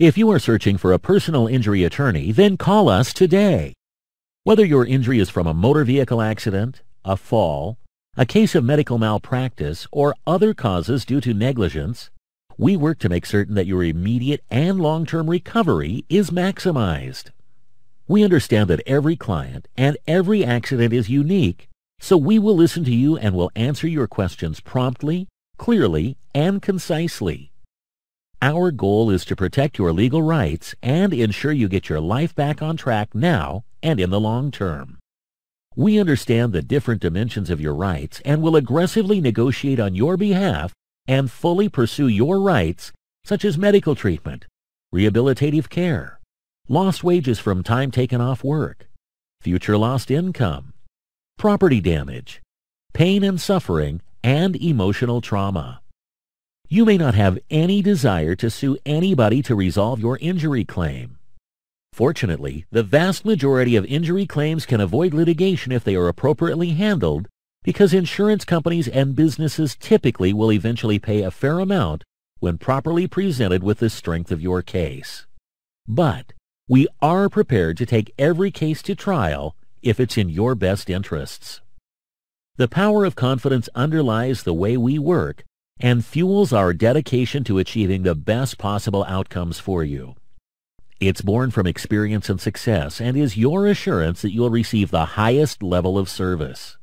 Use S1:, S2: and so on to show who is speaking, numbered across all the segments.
S1: If you are searching for a personal injury attorney, then call us today. Whether your injury is from a motor vehicle accident, a fall, a case of medical malpractice, or other causes due to negligence, we work to make certain that your immediate and long-term recovery is maximized. We understand that every client and every accident is unique, so we will listen to you and will answer your questions promptly, clearly, and concisely. Our goal is to protect your legal rights and ensure you get your life back on track now and in the long term. We understand the different dimensions of your rights and will aggressively negotiate on your behalf and fully pursue your rights such as medical treatment, rehabilitative care, lost wages from time taken off work, future lost income, property damage, pain and suffering, and emotional trauma. You may not have any desire to sue anybody to resolve your injury claim. Fortunately, the vast majority of injury claims can avoid litigation if they are appropriately handled because insurance companies and businesses typically will eventually pay a fair amount when properly presented with the strength of your case. But we are prepared to take every case to trial if it's in your best interests. The power of confidence underlies the way we work and fuels our dedication to achieving the best possible outcomes for you. It's born from experience and success and is your assurance that you'll receive the highest level of service.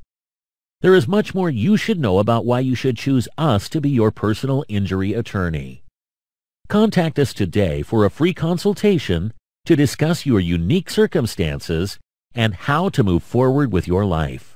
S1: There is much more you should know about why you should choose us to be your personal injury attorney. Contact us today for a free consultation to discuss your unique circumstances and how to move forward with your life.